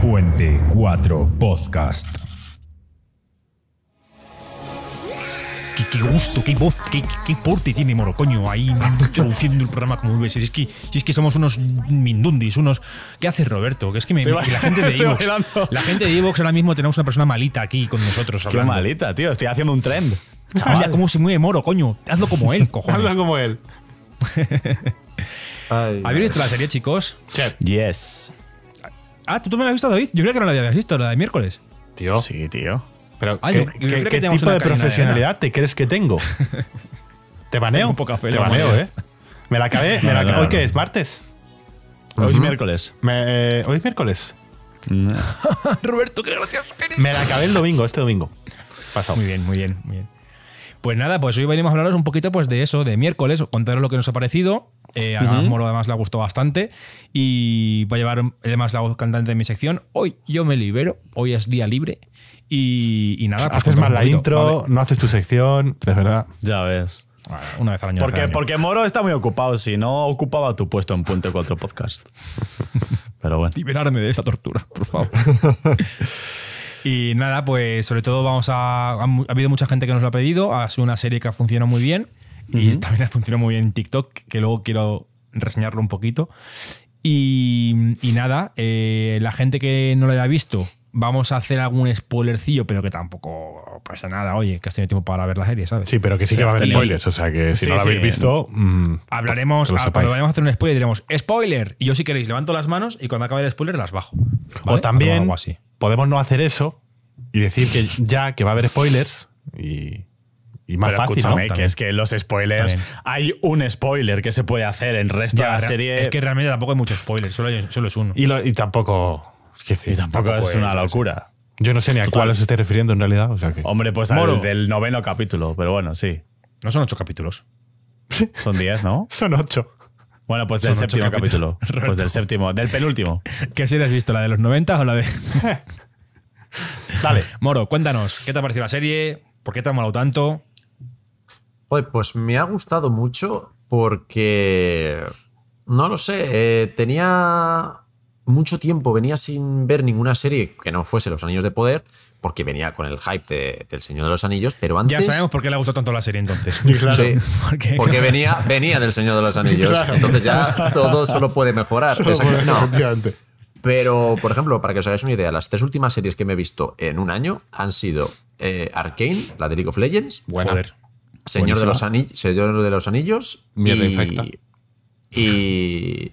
Puente 4 Podcast. qué, gusto, qué voz, qué, qué, porte tiene Moro, coño, ahí introduciendo el programa como UBS. Es que, es que somos unos mindundis, unos. ¿Qué hace Roberto? Que es que me, la gente de Evox. La gente de ahora mismo tenemos una persona malita aquí con nosotros. Qué malita, tío. Estoy haciendo un trend. Chaval. Mira cómo se mueve Moro, coño. Hazlo como él, cojones. Hazlo como él. ¿Habéis visto la serie, chicos? Yes. Ah, ¿tú, tú me la has visto, David? Yo creo que no la habías visto, la de miércoles. Tío. Sí, tío. ¿qué, tipo de profesionalidad te crees que tengo? Te baneo. Un poco fe, te baneo, eh. Me la acabé. ¿Hoy qué es? ¿Martes? Hoy es miércoles. Eh, ¿Hoy es miércoles? Roberto, qué gracioso. Me la acabé el domingo, este domingo. Pasado. Muy bien, muy bien, muy bien. Pues nada, pues hoy venimos a hablaros un poquito pues, de eso, de miércoles, contaros lo que nos ha parecido. Eh, a Moro además le gustó bastante. Y va a llevar además la voz cantante de mi sección. Hoy yo me libero, hoy es día libre. Y, nada. Pues haces más la intro, no haces tu sección, es verdad. Ya ves. una vez al año. Porque, porque Moro está muy ocupado, si no ocupaba tu puesto en Puente 4 Podcast. Pero bueno. Liberarme de esta tortura, por favor. y nada, pues sobre todo vamos a. Ha, habido mucha gente que nos lo ha pedido. Ha sido una serie que ha funcionado muy bien. Y también ha funcionado muy bien en TikTok, que luego quiero reseñarlo un poquito. Y, nada, eh, la gente que no lo haya visto, vamos a hacer algún spoilercillo, pero que tampoco pasa nada. Oye, que has tenido tiempo para ver la serie, ¿sabes? Sí, pero que sí, que va a haber spoilers. O sea, que si no lo habéis visto. Mm, hablaremos. cuando a hacer un spoiler, diremos spoiler. Y yo, si queréis, levanto las manos y cuando acabe el spoiler, las bajo. O también así. podemos no hacer eso y decir que ya que va a haber spoilers y y más fácil, escúchame, que es que los spoilers. Hay un spoiler que se puede hacer en resto de la serie. Es que realmente tampoco hay muchos spoilers, solo, es uno. Y, y tampoco. Es tampoco, es una locura. Yo no sé ni a cuál os estoy refiriendo en realidad. Hombre, pues del noveno capítulo, pero bueno, sí. No son ocho capítulos. Son diez, ¿no? son ocho. Bueno, pues del séptimo capítulo. Pues del séptimo, del penúltimo. ¿Qué serie has visto? ¿La de los 90 o la de.? Dale. Moro, cuéntanos, ¿qué te ha parecido la serie? ¿Por qué te ha molado tanto? Oye, pues me ha gustado mucho porque. No lo sé, eh, tenía mucho tiempo venía sin ver ninguna serie que no fuese Los Anillos de Poder, porque venía con el hype del Señor de los Anillos, pero antes... Ya sabemos por qué le ha gustado tanto la serie entonces. sí, porque, venía, venía del Señor de los Anillos, entonces ya todo solo puede mejorar. Pero, por ejemplo, para que os hagáis una idea, las tres últimas series que me he visto en un año han sido Arkane, eh, Arcane, la de League of Legends, Señor, de los Anillos, Señor de los Anillos, Mierda y, infecta. y,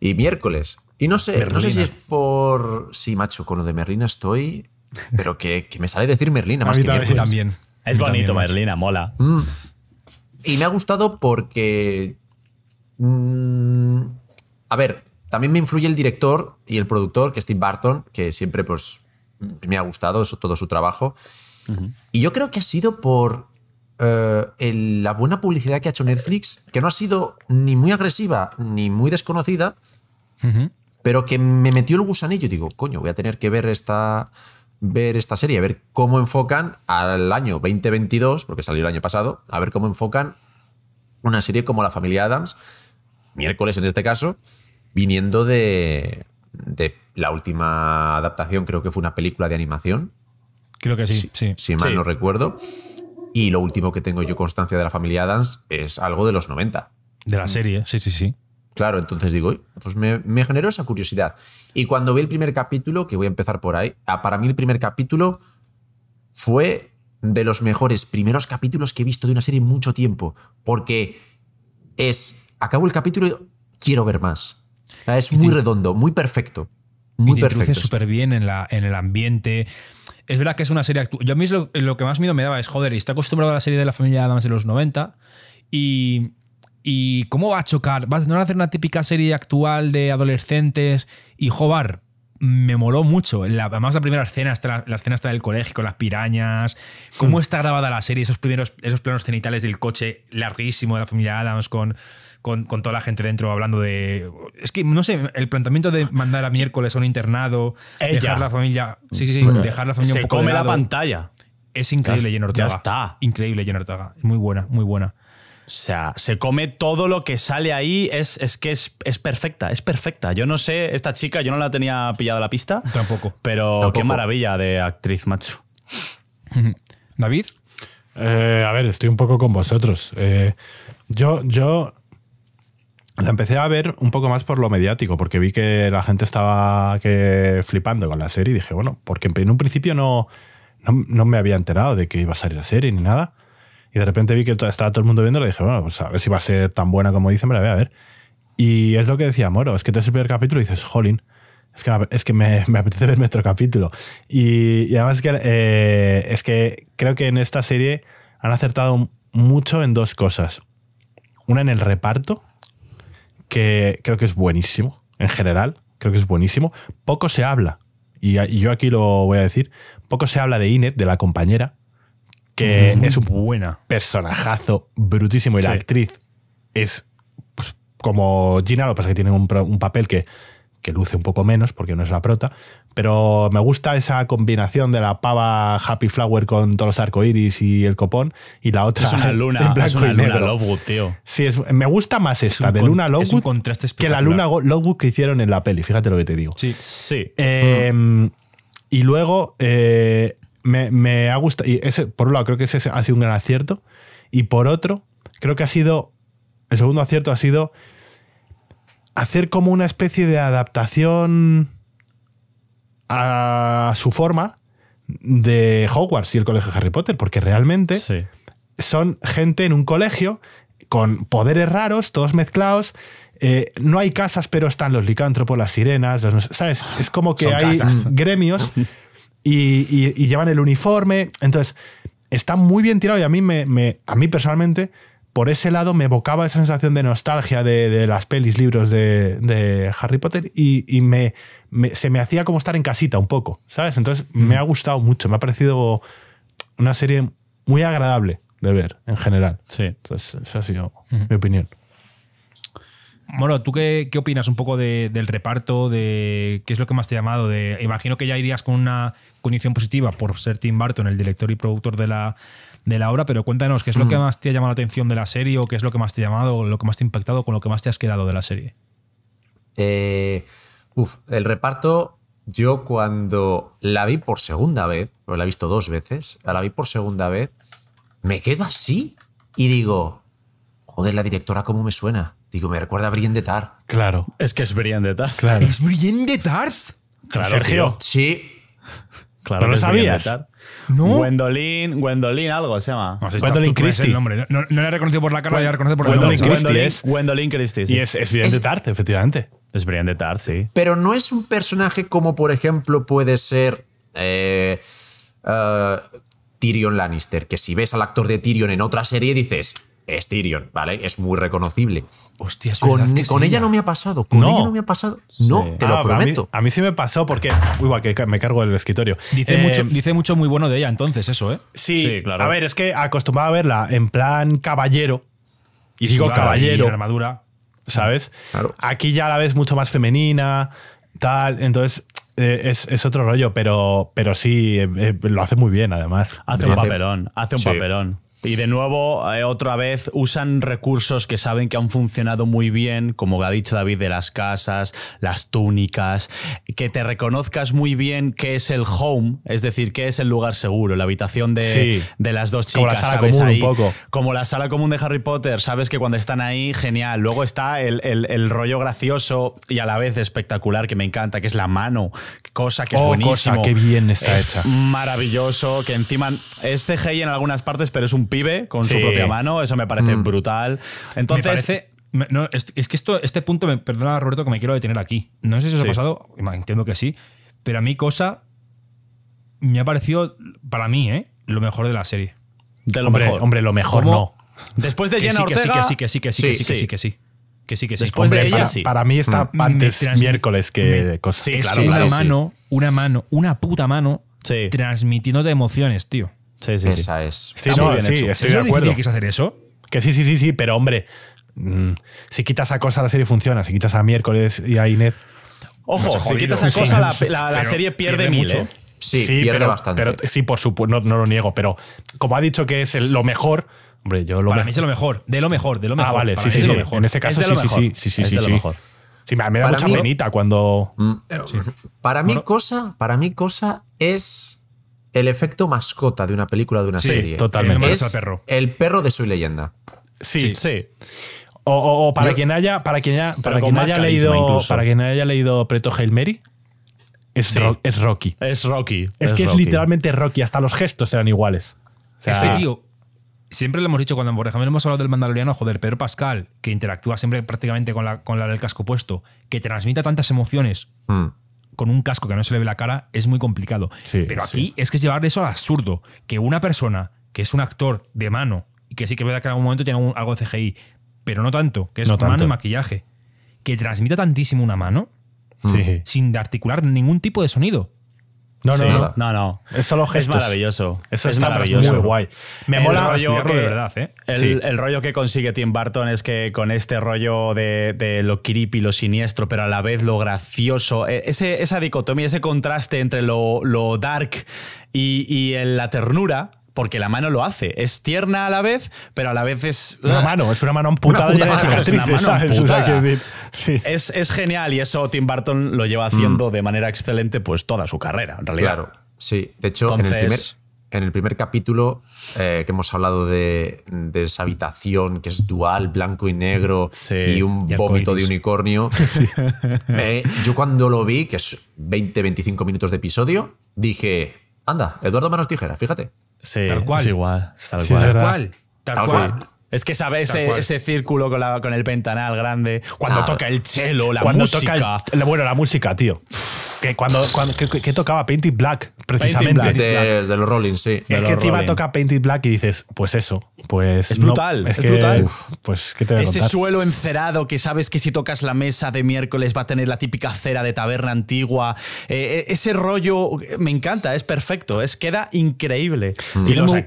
y miércoles. Y no sé, no sé si es por. Sí, macho, con lo de Merlina estoy. Pero que, me sale decir Merlina más que también. Es bonito, Merlina, mola. Mm. Y me ha gustado porque. Mm, a ver, también me influye el director y el productor, que es Steve Barton, que siempre pues, me ha gustado todo su trabajo. Y yo creo que ha sido por eh, la buena publicidad que ha hecho Netflix, que no ha sido ni muy agresiva ni muy desconocida, pero que me metió el gusanillo. Digo, coño, voy a tener que ver esta, ver esta serie, a ver cómo enfocan al año 2022, porque salió el año pasado, a ver cómo enfocan una serie como La Familia Adams, miércoles en este caso, viniendo de, la última adaptación, creo que fue una película de animación. Creo que sí, si, sí. Si mal no recuerdo. Y lo último que tengo yo constancia de La Familia Adams es algo de los 90. De la serie, sí, sí, sí. Claro, entonces digo, pues me, generó esa curiosidad. Y cuando vi el primer capítulo, que voy a empezar por ahí, ah, para mí el primer capítulo fue de los mejores primeros capítulos que he visto de una serie en mucho tiempo, porque es, acabo el capítulo, y quiero ver más. Es muy redondo, muy perfecto. Muy perfecto. súper bien en, la, en el ambiente. Es verdad que es una serie Yo a mí lo, que más miedo me daba es, joder, y estoy acostumbrado a la serie de la familia Adams de los 90 y ¿Y cómo va a chocar? ¿No a hacer una típica serie actual de adolescentes y Jobar? Me moló mucho. La, además, la primera escena, la, escena está del colegio, con las pirañas. Cómo hmm. está grabada la serie, esos primeros esos planos cenitales del coche larguísimo de la familia Adams con, con, toda la gente dentro hablando de. Es que, no sé, el planteamiento de mandar a miércoles a un internado, dejar la familia. Sí, sí, sí, dejar la familia se un poco. come la pantalla. Es increíble, Jen Ortega. Ya está. Increíble, Jen Ortega. Muy buena, muy buena. O sea, se come todo lo que sale ahí. Es, que es, perfecta, es perfecta. Yo no sé, esta chica, yo no la tenía pillada la pista. Tampoco. Pero qué maravilla de actriz, macho. David. Eh, a ver, estoy un poco con vosotros. Eh, yo, yo la empecé a ver un poco más por lo mediático, porque vi que la gente estaba que flipando con la serie y dije, bueno, porque en un principio no, no me había enterado de que iba a salir la serie ni nada. Y de repente vi que estaba todo el mundo viendo y dije, bueno, pues a ver si va a ser tan buena como dicen, me la voy a ver. Y es lo que decía Moro, es que te es el primer capítulo y dices, jolín, es que, me, apetece verme otro capítulo. Y, además es que, eh, es que creo que en esta serie han acertado mucho en dos cosas. Una en el reparto, que creo que es buenísimo, en general, creo que es buenísimo. Poco se habla, y yo aquí lo voy a decir, poco se habla de Inet, de la compañera, que es un buena. personajazo brutísimo. Y la actriz es pues, como Gina, lo que pasa es que tiene un, papel que, luce un poco menos porque no es la prota. Pero me gusta esa combinación de la pava Happy Flower con todos los arcoiris y el copón y la otra. Es una luna, es una luna Lovewood, tío. Sí, me gusta más esta de Luna Lovewood que la Luna Lovewood que hicieron en la peli. Fíjate lo que te digo. Sí, sí. Eh, y luego. Eh, me, ha gustado. Y ese, por un lado, creo que ese ha sido un gran acierto. Y por otro, creo que ha sido. El segundo acierto ha sido hacer como una especie de adaptación a su forma de Hogwarts y el colegio Harry Potter, porque realmente son gente en un colegio con poderes raros, todos mezclados. Eh, no hay casas, pero están los licántropos, las sirenas, ¿sabes? Es como que hay gremios y, llevan el uniforme. Entonces, está muy bien tirado y a mí, me, a mí personalmente, por ese lado, me evocaba esa sensación de nostalgia de, las pelis, libros de, Harry Potter y, se me hacía como estar en casita un poco, ¿sabes? Entonces, me mm. ha gustado mucho, me ha parecido una serie muy agradable de ver en general. Sí. Entonces, esa ha sido mi opinión. Bueno, mm. ¿tú qué, opinas un poco del reparto? De, ¿Qué es lo que más te ha llamado? De, imagino que ya irías con una condición positiva por ser Tim Burton, el director y productor de la, de la obra, pero cuéntanos, ¿qué es lo que mm. más te ha llamado la atención de la serie o qué es lo que más te ha llamado, lo que más te ha impactado, con lo que más te has quedado de la serie? Eh, uf, el reparto, yo cuando la vi por segunda vez, o pues la he visto dos veces, la vi por segunda vez, me quedo así y digo, joder, la directora, ¿cómo me suena? Digo, me recuerda a Brienne de Tarth. Claro, es que es Brienne de Tarth. Claro. ¿Es Brienne de Tarth? Claro, Sergio. Sí. Claro, no lo sabías. No. Gwendolyn, Gwendolyn algo se llama. No, si Gwendolyn Christie. El nombre. No, le he reconocido por la cara, ya he reconocido por el nombre. Christie Gwendolyn, es, Gwendolyn Christie. Y es, es Brienne de Tarth, efectivamente. Es Brienne de Tarth, sí. Pero no es un personaje como, por ejemplo, puede ser eh, eh, Tyrion Lannister, que si ves al actor de Tyrion en otra serie dices, es Tyrion, ¿vale? Es muy reconocible. ¡Hostias! con, ella. no me ha pasado, con no. ella no me ha pasado. No, te lo ah, prometo. A mí, sí me pasó porque. Uy, que me cargo del escritorio. Dice, eh, mucho, dice mucho muy bueno de ella entonces, eso, ¿eh? Sí, claro. A ver, es que acostumbraba a verla en plan caballero. Y digo caballero. armadura. ¿Sabes? Aquí ya la ves mucho más femenina, tal. Entonces, eh, es, otro rollo, pero, pero sí, eh, lo hace muy bien, además. Hace un papelón, hace un papelón. Y de nuevo, eh, otra vez, usan recursos que saben que han funcionado muy bien, como ha dicho David, de las casas, las túnicas, que te reconozcas muy bien qué es el home, es decir, qué es el lugar seguro, la habitación de, de las dos chicas. Como la sala común, un poco. Como la sala común de Harry Potter, sabes que cuando están ahí, genial. Luego está el, el, rollo gracioso y a la vez espectacular que me encanta, que es la mano, cosa que es oh, buenísimo. Cosa que bien está hecha. Maravilloso, que encima es CGI en algunas partes, pero es un con su propia mano, eso me parece mm. brutal. Entonces... es, que esto, este punto, me, perdona Roberto que me quiero detener aquí. No sé si os ha pasado, entiendo que sí, pero a mí cosa me ha parecido, para mí, ¿eh? lo mejor de la serie. De hombre, Hombre, lo mejor no. Después de que Jenna sí, Que sí, que sí, que sí, que sí, que sí, que sí. Que sí, para, mí está mm. antes miércoles que sí, claro, una mano, una mano, una puta mano transmitiéndote emociones, tío. Sí, sí, Esa es. Sí, sí, estoy de acuerdo. ¿Quieres hacer eso? Que sí, sí, sí, sí, pero hombre, mm, si quitas a Cosa la serie funciona, si quitas a miércoles y a Inet. Ojo, si quitas a Cosa la, serie pierde, mucho. ¿eh? Sí, pierde bastante. sí, por supuesto, no, lo niego, pero como ha dicho que es lo mejor, hombre, yo lo Para mí es lo mejor, de lo mejor, de lo ah, mejor. Ah, vale, este sí, sí, sí, en ese caso sí, sí, sí, sí, sí, sí, sí. Sí, me, da mucha penita cuando. Mm, para mí, cosa, para mí, cosa es el efecto mascota de una película de una serie. Totalmente. Es el perro. el perro de su Leyenda. Sí, sí. O, para quien haya, para quien haya, para haya leído, para quien haya leído Preto Hail Mary, es, es, Rocky. Es Rocky. Es, que es literalmente Rocky, hasta los gestos eran iguales. O este tío, siempre lo hemos dicho cuando, por ejemplo, hemos hablado del Mandaloriano, joder, Pedro Pascal, que interactúa siempre prácticamente con la, con la del casco puesto, que transmite tantas emociones. Mm con un casco que no se le ve la cara es muy complicado. Pero aquí es que es llevar eso al absurdo. Que una persona que es un actor de mano, y que sí que puede que en algún momento tiene algo de CGI, pero no tanto, que es no mano y maquillaje, que transmita tantísimo una mano sin articular ningún tipo de sonido. No, no, no, Es maravilloso. Eso es maravilloso. guay. Me el mola rollo de verdad, ¿eh? el, el, rollo que consigue Tim Burton es que con este rollo de, lo creepy, lo siniestro, pero a la vez lo gracioso, e, esa dicotomía, ese contraste entre lo, dark y, la ternura, porque la mano lo hace. Es tierna a la vez, pero a la vez es. Una ah. mano, es una mano amputada Es, genial y eso Tim Burton lo lleva haciendo mm. de manera excelente pues toda su carrera, en realidad. Claro, sí. De hecho, en, el primer, capítulo eh, que hemos hablado de, esa habitación que es dual, blanco y negro y un vómito de unicornio, yo cuando lo vi, que es 20-25 minutos de episodio, dije, anda, Eduardo Manos Tijera, fíjate. Sí, tal cual. Es igual. Tal sí, cual. Tal cual. Tal ah, cual. Es que sabes ese, círculo con, con, el ventanal grande, cuando ah, toca el chelo, la música. bueno, la música, tío. Que cuando, tocaba Painted Black, precisamente. los Rolling, Es que encima toca Painted Black y dices, pues eso, pues. Es brutal, es, brutal. pues, Ese suelo encerado que sabes que si tocas la mesa de miércoles va a tener la típica cera de taberna antigua. Eh, eh, ese rollo eh, me encanta, es perfecto, es queda increíble. Mm. Y los muy,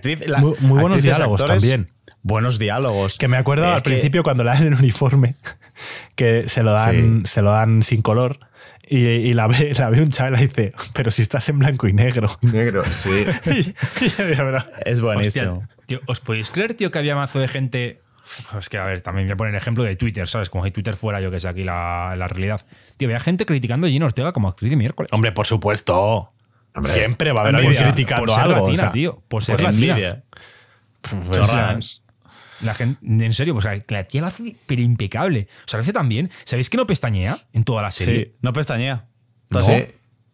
muy, buenos diálogos también buenos diálogos. Que me acuerdo al principio cuando la dan en uniforme, que se lo dan, se lo dan sin color. Y, la, ve, la un chaval y dice, pero si estás en blanco y negro. Negro, sí. es buenísimo. ¿Os podéis creer, tío, que había mazo de gente es que, a ver, también voy a poner el ejemplo de Twitter, ¿sabes? Como si Twitter fuera yo que sé aquí la, realidad. Tío, había gente criticando a Gino Ortega como actriz de miércoles. Hombre, por supuesto. Siempre va a haber alguien criticando por ser algo. Latina, tío. Por ser la gente, en serio, pues la tía lo hace pero impecable. O sea, lo hace también. ¿Sabéis que no pestañea en toda la serie? no pestañea. ¿No?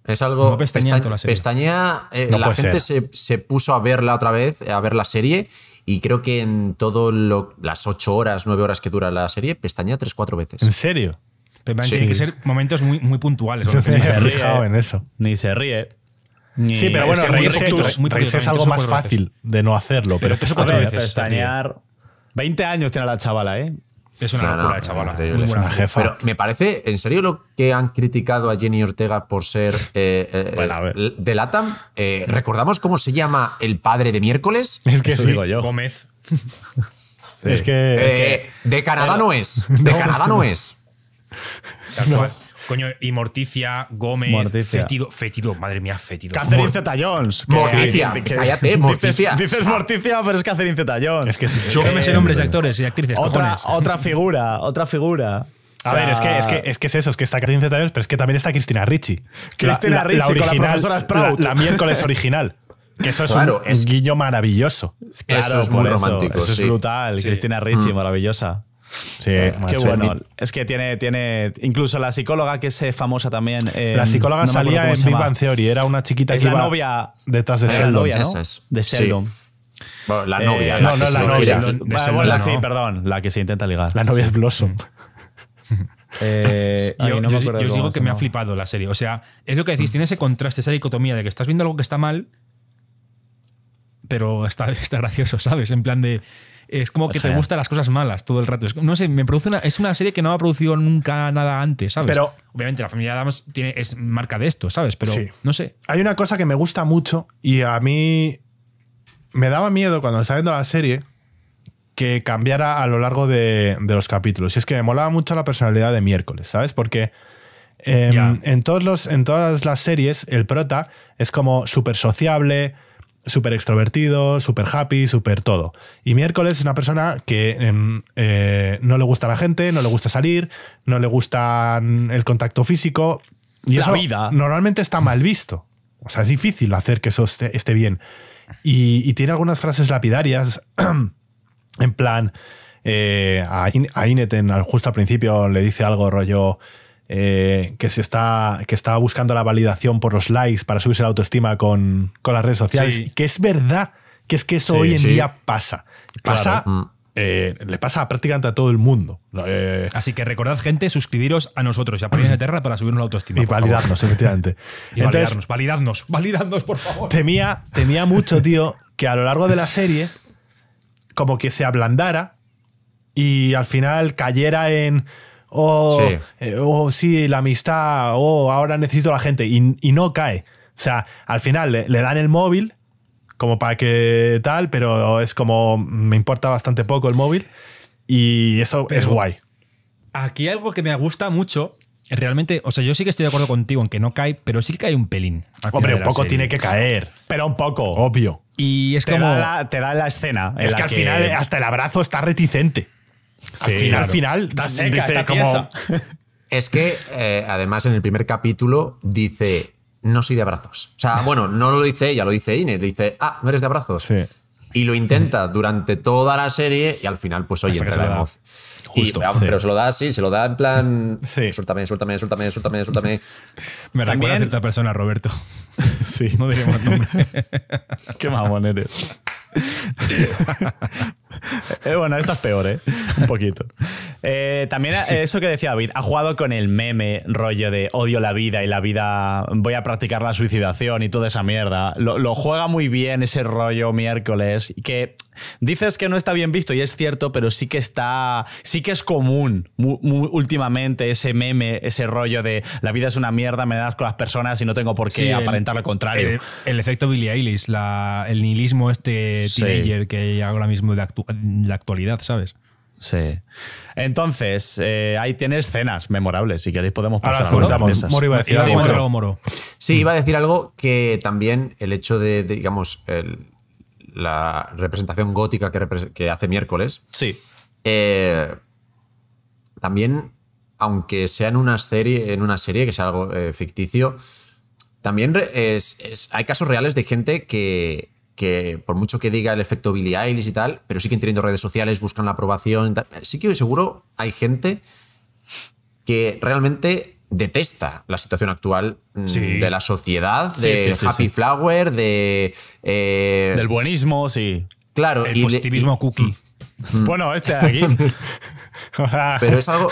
Es algo. No la, eh, la gente se, puso a verla otra vez, a ver la serie, y creo que en todo las 8 horas, nueve horas que dura la serie, pestañea 3 cuatro veces. ¿En serio? Pero tienen que ser momentos muy, muy puntuales. Ni se, ríe. En eso. Ni se ríe. sí, pero bueno, reírse, es algo más fácil de no hacerlo. Pero, pero pestañear. 20 años tiene la chavala, ¿eh? Es una locura de chavala. es una jefa. Pero me parece, ¿en serio lo que han criticado a Jenny Ortega por ser eh, eh de LATAM? Eh, ¿Recordamos cómo se llama el padre de miércoles? Es que digo yo. Gómez. es, que, eh, De Canadá no es. De Canadá no es. Coño, y Morticia, Gómez, Fetido, Fetido, madre mía, Fetido. Catherine Zeta-Jones. Morticia. cállate, Morticia. Dices, dices, Morticia, pero es Catherine Zeta-Jones. Es que Yo actores y actrices, Otra, figura, otra figura. A ver, es que, es que, es, que, es eso, es que está Catherine Zeta-Jones, pero es que también está Cristina Ricci. Cristina Ricci con la profesora Sprout. La, miércoles original. Que eso es un guiño maravilloso. Claro, es muy romántico. es brutal. Cristina Ricci, mm. maravillosa. Sí, Qué bueno. Es que tiene, tiene. Incluso la psicóloga que es eh, famosa también. Eh, la psicóloga salía en Big Bang Theory, era una chiquita es la novia detrás de Sheldon. novia, ¿no? De Sheldon. Bueno, la eh, novia. no, no, la novia. la, sí, perdón. La que se intenta ligar. La novia es Blossom. yo, os digo que me ha flipado la serie. O sea, es lo que decís, tiene ese contraste, esa dicotomía de que estás viendo algo que está mal, pero está, está gracioso, ¿sabes? En plan de es como que te gustan las cosas malas todo el rato. no sé, me produce es una serie que no ha producido nunca nada antes, ¿sabes? Pero obviamente la familia Adams tiene, es marca de esto, ¿sabes? Pero no sé. Hay una cosa que me gusta mucho y a mí me daba miedo cuando estaba viendo la serie que cambiara a lo largo de, los capítulos. Y es que me molaba mucho la personalidad de miércoles, ¿sabes? Porque... Em, en, todos los, en todas las series, el prota es como súper sociable, súper extrovertido, súper happy, súper todo. Y miércoles es una persona que em, eh, no le gusta la gente, no le gusta salir, no le gusta mm, el contacto físico. Y eso vida. normalmente está mal visto. O sea, es difícil hacer que eso esté, bien. Y, tiene algunas frases lapidarias, en plan, eh, a, a justo al principio, le dice algo rollo... Eh, que, se está, que buscando la validación por los likes para subirse la autoestima con, las redes sociales. Que es verdad que es que eso hoy en día pasa. Pasa. Mm. Eh, le pasa prácticamente a todo el mundo. Eh, Así que recordad, gente, suscribiros a nosotros y a en de Terra para subirnos la autoestima. Y validarnos, efectivamente. Y validarnos, por favor. Temía, temía mucho, tío, que a lo largo de la serie, como que se ablandara y al final cayera en eh, o, sí. la amistad, o ahora necesito la gente, y, no cae. O sea, al final le, dan el móvil como para que tal, pero es como me importa bastante poco el móvil y eso es guay. Aquí algo que me gusta mucho, realmente, o sea, yo sí que estoy de acuerdo contigo en que no cae, pero sí que cae un pelín. Hombre, un poco tiene que caer, pero un poco, obvio. Y es te como da la, te da la escena. Es que al final hasta el abrazo está reticente al final, final dice como... Es que eh, además en el primer capítulo dice no soy de abrazos. O sea, bueno, no lo dice ella, lo dice Inés dice, ah, no eres de abrazos. Sí. Y lo intenta durante toda la serie y al final, pues oye, entra la emoción. Justo, Pero se lo da así, se lo da en plan. Sí. Suéltame, suéltame, suéltame, suéltame, suéltame. Me recuerda a cierta persona, Roberto. sí, no más nombre. Qué mamón eres. Eh, bueno, esto es peor, ¿eh? Un poquito. Eh, también eso que decía David, ha jugado con el meme rollo de odio la vida y la vida voy a practicar la suicidación y toda esa mierda. Lo, juega muy bien ese rollo miércoles que dices que no está bien visto y es cierto, pero sí que está, sí que es común últimamente ese meme, ese rollo de la vida es una mierda, me das con las personas y no tengo por qué aparentar lo contrario. El, efecto Billie Eilish, el nihilismo este teenager que ahora mismo de, actu la actualidad, ¿sabes? Sí. Entonces, eh, ahí tienes escenas memorables. Si queréis podemos pasar Ahora, a iba a decir algo. Sí, iba a decir algo que también el hecho de, digamos, la representación gótica que, hace miércoles. Sí. Eh, también, aunque sea en una serie, en una serie que sea algo eh, ficticio, también hay casos reales de gente que que por mucho que diga el efecto Billie Eilish y tal, pero siguen teniendo redes sociales, buscan la aprobación. Sí que seguro hay gente que realmente detesta la situación actual mm, de la sociedad, del de Happy Flower, de... Eh, del buenismo, sí. Claro. El positivismo cookie. Mm. Bueno, este de aquí. pero es algo,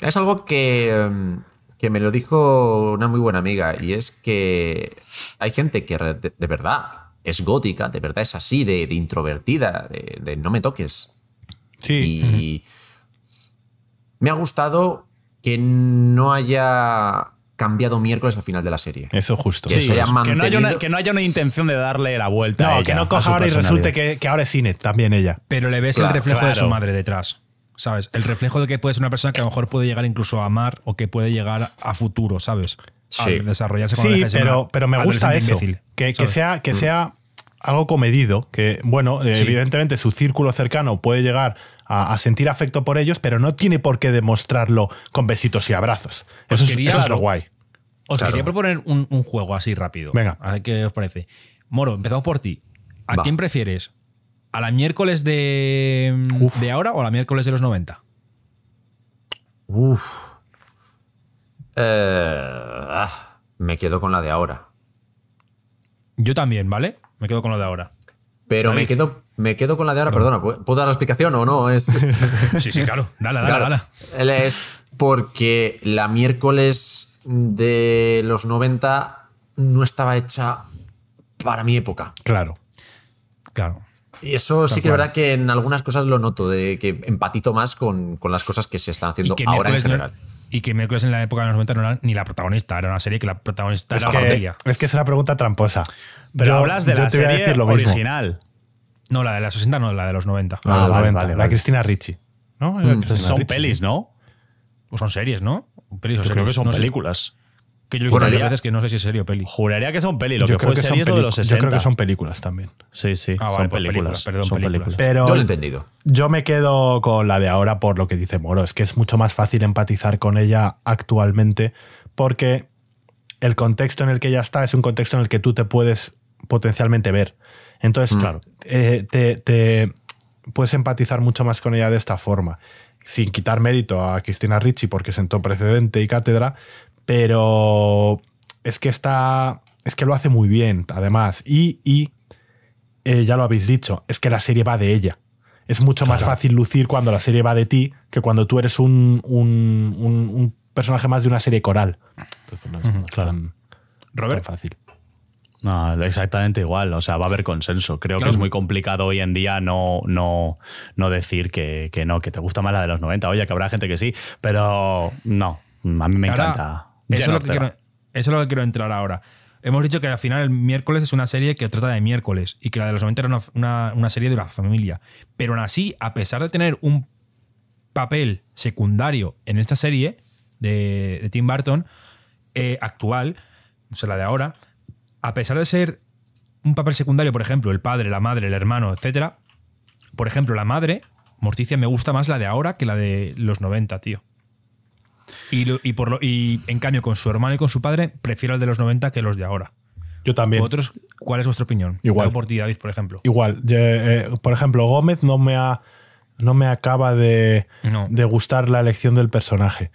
es algo mm, que, me lo dijo una muy buena amiga y es que hay gente que de verdad es gótica, de verdad es así, de, introvertida, de, no me toques. Sí. Y me ha gustado que no haya cambiado miércoles al final de la serie. Eso justo. Que, que, no haya una, intención de darle la vuelta. No, que no coja ahora y resulte que, ahora es cine también ella. Pero le ves el reflejo de su madre detrás. ¿Sabes? El reflejo de que puede ser una persona que a lo mejor puede llegar incluso a amar o que puede llegar a futuro, ¿sabes? Sí. desarrollarse con sí, pero, pero me gusta eso. que, sea, que mm. sea algo comedido, que bueno, eh, evidentemente su círculo cercano puede llegar a, sentir afecto por ellos, pero no tiene por qué demostrarlo con besitos y abrazos. Eso, es, lo guay. Os quería proponer un, juego así rápido. Venga. A ver qué os parece. Moro, empezamos por ti. ¿A quién prefieres? ¿A la miércoles de, mm, de ahora o a la miércoles de los 90? Uf. Eh, ah, me quedo con la de ahora. Yo también, ¿vale? Me quedo con la de ahora. Pero me quedo, me quedo con la de ahora, perdona, ¿puedo dar la explicación o no? Es... sí, sí, claro, dale, dale, Es porque la miércoles de los 90 no estaba hecha para mi época. Claro, claro. Y eso sí que es verdad que en algunas cosas lo noto, de que empatizo más con, las cosas que se están haciendo ahora en general y que miércoles en la época de los 90 no era ni la protagonista, era una serie que la protagonista es era que, familia. Es que es una pregunta tramposa. Pero hablas de la serie original. No, la de los 60 no, la de los 90. Ah, la, vale, la de Cristina Ricci. Mm, son pelis, ¿no? O pues son series, ¿no? Pelis, o creo que son películas. Que yo he que no sé si es serio peli. Juraría que son peli, lo que fue de los Yo creo que son películas también. Sí, sí, ah, son pues películas, perdón, son películas. Pero yo entendido. Yo me quedo con la de ahora por lo que dice Moro, es que es mucho más fácil empatizar con ella actualmente porque el contexto en el que ella está es un contexto en el que tú te puedes potencialmente ver. Entonces, mm. claro, eh, te, te puedes empatizar mucho más con ella de esta forma sin quitar mérito a Cristina Ricci porque sentó precedente y cátedra, pero es que está. Es que lo hace muy bien, además. Y, eh, ya lo habéis dicho, es que la serie va de ella. Es mucho más fácil lucir cuando la serie va de ti que cuando tú eres un, personaje más de una serie coral. Robert. fácil. exactamente igual. O sea, va a haber consenso. Creo que es muy complicado hoy en día no, decir que, no, que te gusta más la de los 90. Oye, que habrá gente que sí, pero no. A mí me encanta. Eso es, lo que quiero, entrar ahora. Hemos dicho que al final el miércoles es una serie que trata de miércoles y que la de los 90 era una, serie de una familia. Pero aún así, a pesar de tener un papel secundario en esta serie de, Tim Burton eh, actual, o sea, la de ahora, a pesar de ser un papel secundario, por ejemplo, el padre, la madre, el hermano, etc. Por ejemplo, la madre, Morticia me gusta más la de ahora que la de los 90, tío. Y, por y en cambio, con su hermano y con su padre, prefiero el de los 90 que los de ahora. Yo también. ¿Vosotros, ¿Cuál es vuestra opinión? Igual. por ti, por ejemplo. Igual. Eh, por ejemplo, Gómez no me, ha, no me acaba de, de gustar la elección del personaje.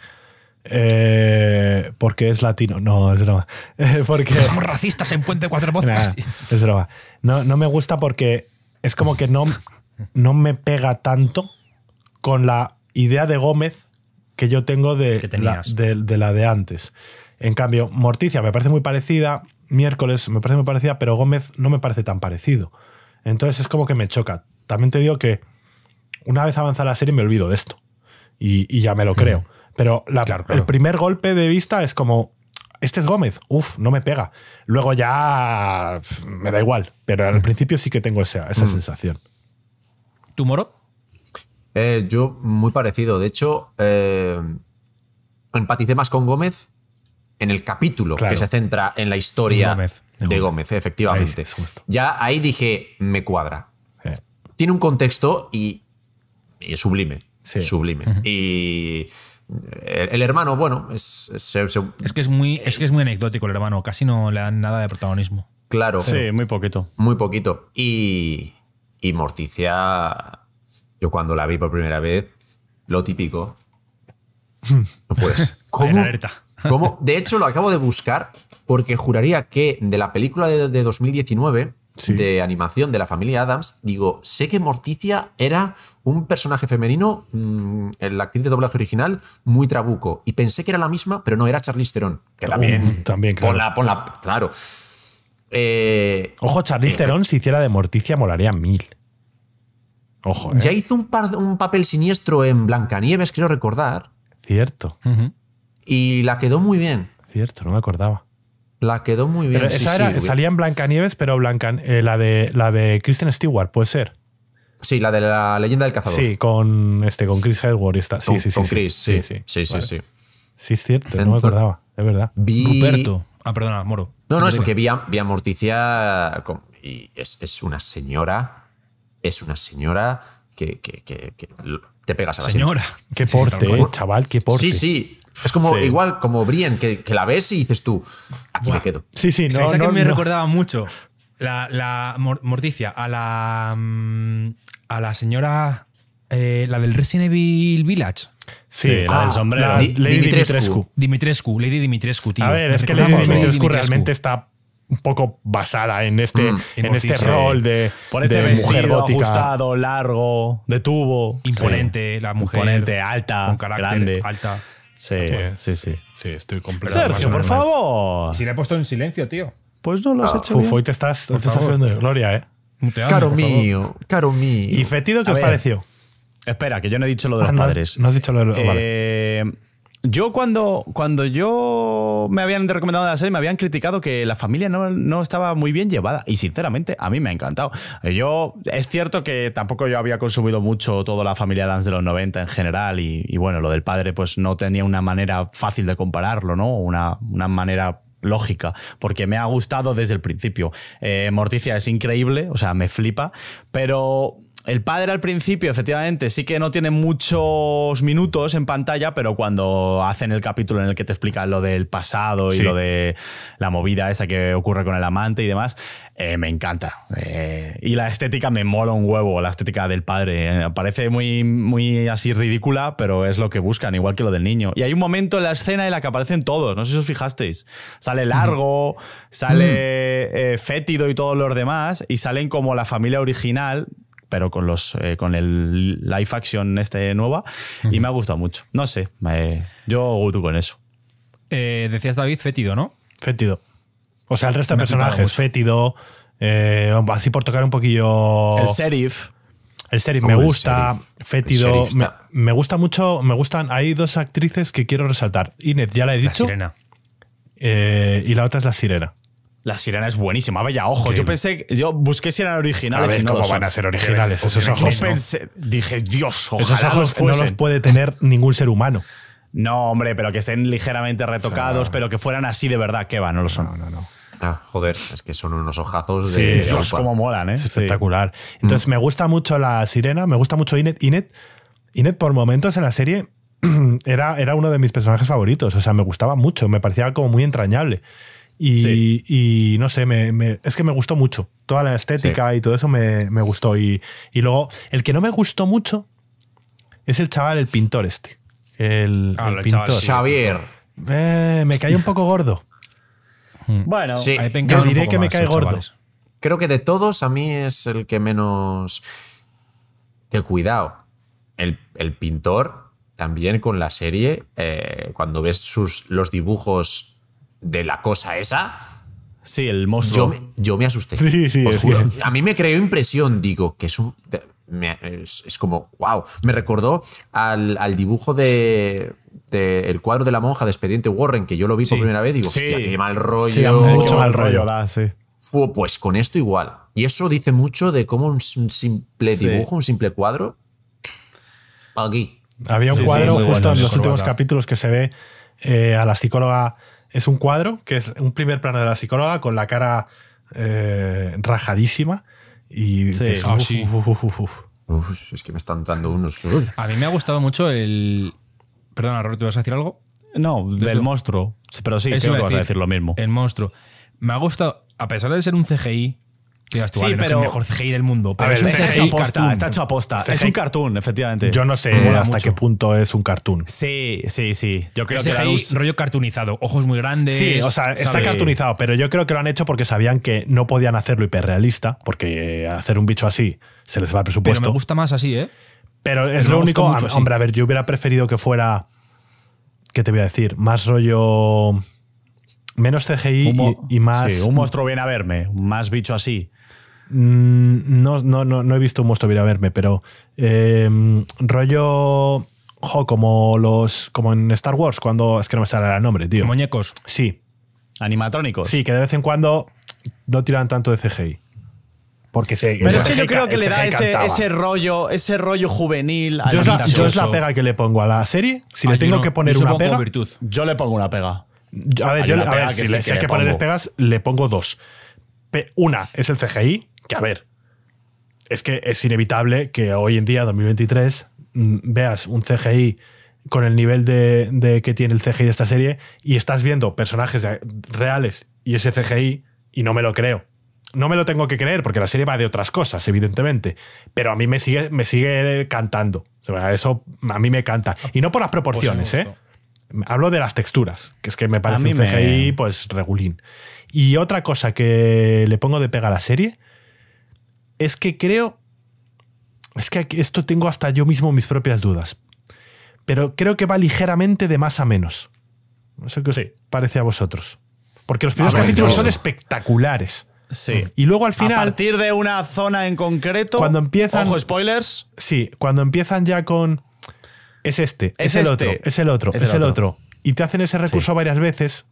Eh, porque es latino. No, es broma. Eh, porque... somos racistas en Puente Cuatro Podcasts. es broma. No, no me gusta porque es como que no, no me pega tanto con la idea de Gómez que yo tengo de la de, antes. En cambio, Morticia me parece muy parecida, miércoles me parece muy parecida, pero Gómez no me parece tan parecido. Entonces es como que me choca. También te digo que una vez avanza la serie me olvido de esto y, ya me lo creo. Pero el primer golpe de vista es como, este es Gómez, uff, no me pega. Luego ya me da igual, pero al principio sí que tengo esa, esa mm. sensación. ¿Tu eh, yo muy parecido. De hecho, eh, empaticé más con Gómez en el capítulo que se centra en la historia de Gómez, efectivamente. ya ahí dije, me cuadra. Tiene un contexto y, es sublime. Sublime. Y eh, el, hermano, bueno, es, es que es muy, es que es muy anecdótico el hermano, casi no le dan nada de protagonismo. Claro. Sí, muy poquito. Muy poquito. Y, y Morticia yo cuando la vi por primera vez, lo típico. No puedes. De hecho, lo acabo de buscar porque juraría que de la película de, 2019 de animación de la familia Adams, digo, sé que Morticia era un personaje femenino, mm, el la actriz de doblaje original, muy trabuco. Y pensé que era la misma, pero no, era Charlize Theron. Que uh, también. también, claro. Ponla, ponla, claro. Eh, Ojo, Charlize eh, Theron, si hiciera de Morticia, molaría mil. Ojo. Ya ¿eh? hizo un, papel siniestro en Blancanieves, creo recordar. Cierto. Y la quedó muy bien. Cierto, no me acordaba. La quedó muy bien. esa era, salía en Blancanieves, pero Blanca, eh, la, de, la de Kristen Stewart, puede ser. Sí, la de la leyenda del cazador. Sí, con este, con Chris Hemsworth está. Sí, sí, sí, Chris, sí, sí, sí, sí, es cierto, no me acordaba, es verdad. Ah, perdona, Moro. No, no, es que vi Morticia y es, es, una señora es una señora que, que, te pegas a la señora. Qué porte, ¿eh? chaval, qué porte. Sí, sí. Es como igual como Brian, que, la ves y dices tú, aquí me quedo. Sí, sí, no, no, que me recordaba mucho la, la, Morticia a la, mm, a la señora, eh, la del Resident Evil Village. Sí, la del ah, sombrero. Lady Dimitrescu. Dimitrescu. Lady Dimitrescu, tío. A ver, es que Lady Dimitrescu realmente está un poco basada en este, mm. en este rol de, Por ese vestido ajustado, largo, de tubo. Imponente, la mujer. Imponente, alta, con carácter, grande. alta. Sí, sí, sí. Sí, estoy completamente. Sergio, por favor. Si le he puesto en silencio, tío. Pues no lo has ah, hecho. Uf, bien. hoy te estás, te estás viendo de gloria, ¿eh? caro mío, caro mío. ¿Y Fetido qué os pareció? Espera, que yo no he dicho lo de ah, los padres. No has, dicho lo de los eh, yo cuando, cuando yo me habían recomendado la serie, me habían criticado que la familia no, estaba muy bien llevada. Y sinceramente, a mí me ha encantado. Yo, es cierto que tampoco yo había consumido mucho toda la familia Dance de los 90 en general. Y, bueno, lo del padre, pues no tenía una manera fácil de compararlo, ¿no? Una, manera lógica, porque me ha gustado desde el principio. Eh, Morticia es increíble, o sea, me flipa, pero el padre al principio, efectivamente, sí que no tiene muchos minutos en pantalla, pero cuando hacen el capítulo en el que te explican lo del pasado y lo de la movida esa que ocurre con el amante y demás, eh, me encanta. Eh, y la estética me mola un huevo, la estética del padre. Eh, parece muy, muy así ridícula, pero es lo que buscan, igual que lo del niño. Y hay un momento en la escena en la que aparecen todos, no sé si os fijasteis. Sale largo, sale mm. fétido y todos los demás, y salen como la familia original pero con, los, eh, con el live action este nueva, y me ha gustado mucho. No sé, yo gusto con eso. Eh, decías David, fétido, ¿no? Fétido. O sea, el resto de personajes, fétido, eh, así por tocar un poquillo... El Serif. El Serif me gusta, fétido, me, gusta mucho, me gustan, hay dos actrices que quiero resaltar. Inés, ya la he dicho. La sirena. y la otra es la sirena. La sirena es buenísima. Vaya, ojo, yo pensé, yo busqué eran originales. ¿cómo van a ser originales esos ojos? dije, Dios, esos ojos no los puede tener ningún ser humano. No, hombre, pero que estén ligeramente retocados, ah. pero que fueran así de verdad, que va, no lo son. No, ah, joder, es que son unos ojazos de. Dios, cómo ¿eh? espectacular. Entonces, mm. me gusta mucho la sirena, me gusta mucho Inet. Inet, Inet por momentos en la serie, era, era uno de mis personajes favoritos. O sea, me gustaba mucho, me parecía como muy entrañable. Y, no sé, es que me gustó mucho. Toda la estética y todo eso me, gustó. Y, luego, el que no me gustó mucho es el chaval, el pintor este. El, ah, pintor. Xavier. Eh, me cae un poco gordo. Hmm. Bueno, sí, diré que me cae gordo. Creo que de todos, a mí es el que menos. Que cuidado. El, pintor, también con la serie, eh, cuando ves sus, los dibujos de la cosa esa. Sí, el monstruo. Yo me, asusté. Sí, sí, A mí me creó impresión, digo, que es un. es, como, wow. Me recordó al, dibujo de, El cuadro de la monja de Expediente Warren, que yo lo vi por primera vez. Digo, hostia, qué mal rollo. mucho mal rollo, sí. pues con esto igual. Y eso dice mucho de cómo un simple dibujo, un simple cuadro. Aquí. Había un cuadro justo en los últimos capítulos que se ve eh, a la psicóloga es un cuadro que es un primer plano de la psicóloga con la cara eh, rajadísima. Y Es, que me están dando unos. A mí me ha gustado mucho el. Perdona, Robert, ¿te vas a decir algo? No, del monstruo. Pero sí, creo que vas a decir lo mismo. El monstruo. Me ha gustado, a pesar de ser un CGI sí, pero... es el mejor CGI del mundo. Pero está, hecho a está Es un cartoon, efectivamente. Yo no sé hasta qué punto es un cartoon. Sí, sí, sí. Yo creo que rollo cartoonizado, ojos muy grandes. Sí, o sea, está cartoonizado, pero yo creo que lo han hecho porque sabían que no podían hacerlo hiperrealista, porque eh, hacer un bicho así se les va el presupuesto. me gusta más así, ¿eh? Pero es lo único. hombre, a ver, yo hubiera preferido que fuera. ¿Qué te voy a decir? Más rollo. Menos CGI y, más. un monstruo viene a verme, más bicho así. Mm, no, no, no, no he visto un monstruo venir a verme, pero em, rollo como los como en Star Wars cuando es que no me sale el nombre, tío. Muñecos. Sí. Animatrónicos. Sí, que de vez en cuando no tiran tanto de CGI. Porque Pero es que yo creo que le da ese, rollo, ese rollo juvenil. yo, es la, pega que le pongo a la serie. Si le tengo que poner una pega. Yo le pongo una pega. a ver, a ver si, hay que, ponerle pegas, le pongo dos. una es el CGI, a ver, es que es inevitable que hoy en día, 2023, mm, veas un CGI con el nivel de, que tiene el CGI de esta serie y estás viendo personajes reales y ese CGI y no me lo creo. No me lo tengo que creer porque la serie va de otras cosas, evidentemente, pero a mí me sigue, me sigue cantando. eso a mí me canta. Y no por las pues proporciones, ¿eh? Hablo de las texturas, que es que me parece un CGI pues regulín. Y otra cosa que le pongo de pega a la serie es que creo, es que esto tengo hasta yo mismo mis propias dudas, pero creo que va ligeramente de más a menos. No sé qué os parece a vosotros. Porque los primeros capítulos son espectaculares. Sí. Y luego al final. A partir de una zona en concreto. Cuando empiezan. Ojo, spoilers. Sí, cuando empiezan ya con. Es este, es, el este. otro, es el otro, es, el, otro. Y te hacen ese recurso varias veces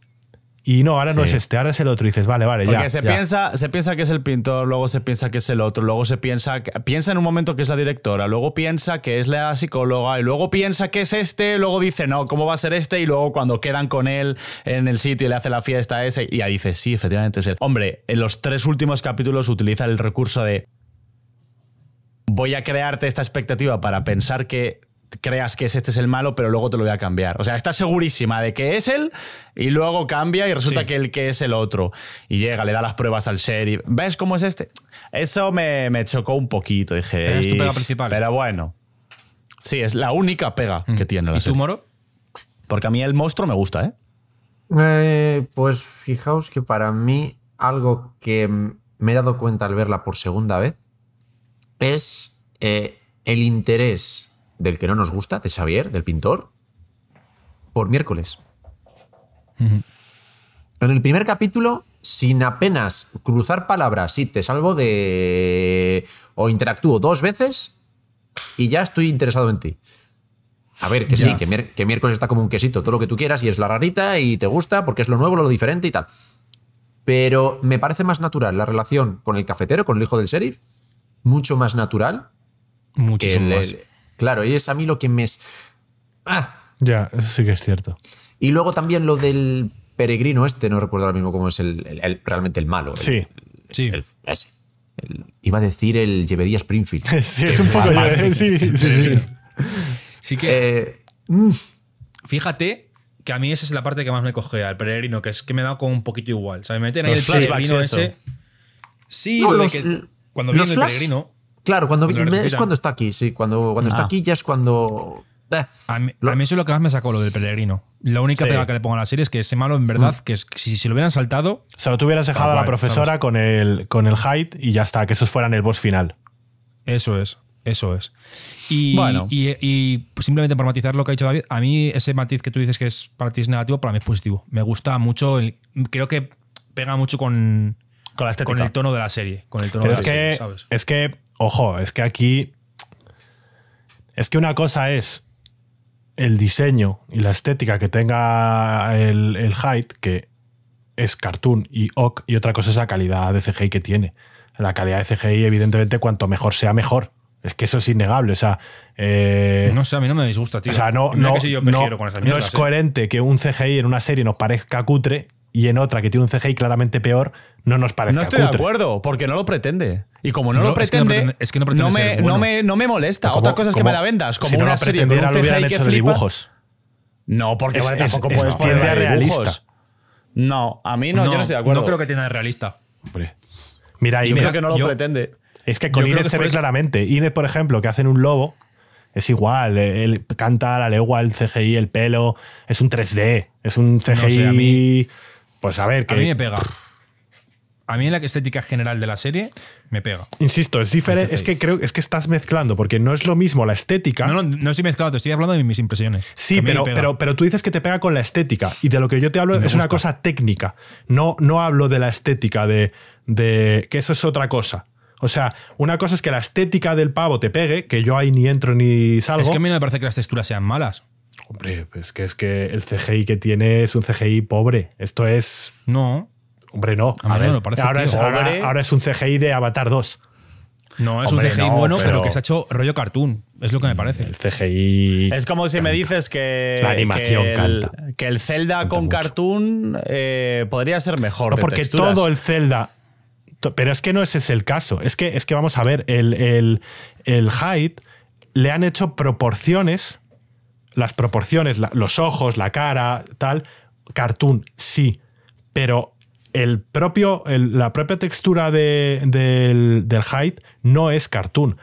y no, ahora no es este, ahora es el otro. dices, vale, vale, ya. Porque se, Piensa, se piensa que es el pintor, luego se piensa que es el otro, luego se piensa, piensa en un momento que es la directora, luego piensa que es la psicóloga, y luego piensa que es este, luego dice, no, ¿cómo va a ser este? Y luego cuando quedan con él en el sitio y le hace la fiesta a ese, y ahí dice, sí, efectivamente es él. Hombre, en los tres últimos capítulos utiliza el recurso de voy a crearte esta expectativa para pensar que creas que este es el malo, pero luego te lo voy a cambiar. O sea, estás segurísima de que es él y luego cambia y resulta que el que es el otro. Y llega, le da las pruebas al sheriff. ¿Ves cómo es este? Eso me, chocó un poquito. Dije, es tu pega principal. Pero bueno. Sí, es la única pega mm. que tiene la ¿Y Porque a mí el monstruo me gusta, ¿eh? ¿eh? Pues fijaos que para mí algo que me he dado cuenta al verla por segunda vez es eh, el interés del que no nos gusta, de Xavier, del pintor, por miércoles. En el primer capítulo, sin apenas cruzar palabras, si te salvo de. o interactúo dos veces y ya estoy interesado en ti. A ver, que sí, que, miércoles está como un quesito, todo lo que tú quieras y es la rarita y te gusta porque es lo nuevo, lo diferente y tal. Pero me parece más natural la relación con el cafetero, con el hijo del sheriff, mucho más natural. Muchísimo más. Claro, y es a mí lo que me... Es... ¡Ah! Ya, eso sí que es cierto. Y luego también lo del peregrino este, no recuerdo ahora mismo cómo es el, realmente el malo. sí, sí. iba a decir el Llevedía Springfield. sí, es un poco sí, sí, sí, que... Eh, mm. Mm. Fíjate que a mí esa es la parte que más me coge el peregrino, que es que me da como un poquito igual. sabes, me meten ahí el flashback ese. Sí, lo que cuando viene el peregrino... Claro, cuando, es cuando está aquí, sí. Cuando, cuando está ah. aquí ya es cuando. Eh. A, mí, eso es lo que más me sacó, lo del peregrino. La única pega que le pongo a la serie es que ese malo, en verdad, mm. que, si, se lo hubieran saltado. Solo lo hubieras dejado a la profesora con el, con el Hyde y ya está, que esos fueran el boss final. Eso es. Eso es. Y, y, simplemente para matizar lo que ha dicho David, a mí ese matiz que tú dices que es para ti negativo, para mí es positivo. Me gusta mucho, creo que pega mucho con, con, el tono de la serie. Con el tono es, que, es que ojo, es que aquí. Es que una cosa es el diseño y la estética que tenga el, el height, que es cartoon y ok, y otra cosa es la calidad de CGI que tiene. La calidad de CGI, evidentemente, cuanto mejor sea, mejor. Es que eso es innegable. O sea, eh, no sé, a mí no me disgusta, tío. O sea, no, es coherente que un CGI en una serie nos parezca cutre y en otra que tiene un CGI claramente peor, no nos parece. No estoy de acuerdo, porque no lo pretende. Y como no, lo pretende, es que no, pretende, no, me, molesta. Otra cosa es que me la vendas, como una serie dibujos. No, porque es, tampoco puedes poner de realista. No, a mí no, yo no estoy de acuerdo. No creo que tiene realista. Mira, yo creo que no lo pretende. Es que con Inés se ve claramente. Inés, por ejemplo, que hacen un lobo, es igual. Eh, él canta la legua, el CGI, el pelo. Es un 3D. Es un CGI. Pues a ver, que. A mí me pega. A mí la estética general de la serie me pega. Insisto, es diferente. Es que creo es que estás mezclando, porque no es lo mismo la estética. No, no, no estoy mezclado, te estoy hablando de mis impresiones. Sí, pero, pero, pero tú dices que te pega con la estética. Y de lo que yo te hablo es una cosa técnica. No, no hablo de la estética, de, de que eso es otra cosa. O sea, una cosa es que la estética del pavo te pegue, que yo ahí ni entro ni salgo. Es que a mí no me parece que las texturas sean malas. Hombre, es pues que es que el CGI que tiene es un CGI pobre. Esto es. No. Hombre, no. ahora, es, un CGI de Avatar 2. No, es un CGI bueno, pero, que se ha hecho rollo cartoon. Es lo que me parece. El CGI. Es como si me dices que. La animación que el, canta. Que el Zelda con cartoon eh, podría ser mejor. No, porque todo el Zelda. Pero es que no ese es el caso. Es que, es que vamos a ver, el, el, el Hyde le han hecho proporciones las proporciones, los ojos, la cara, tal, cartoon, sí, pero el propio, la propia textura de, del, del, no es cartoon,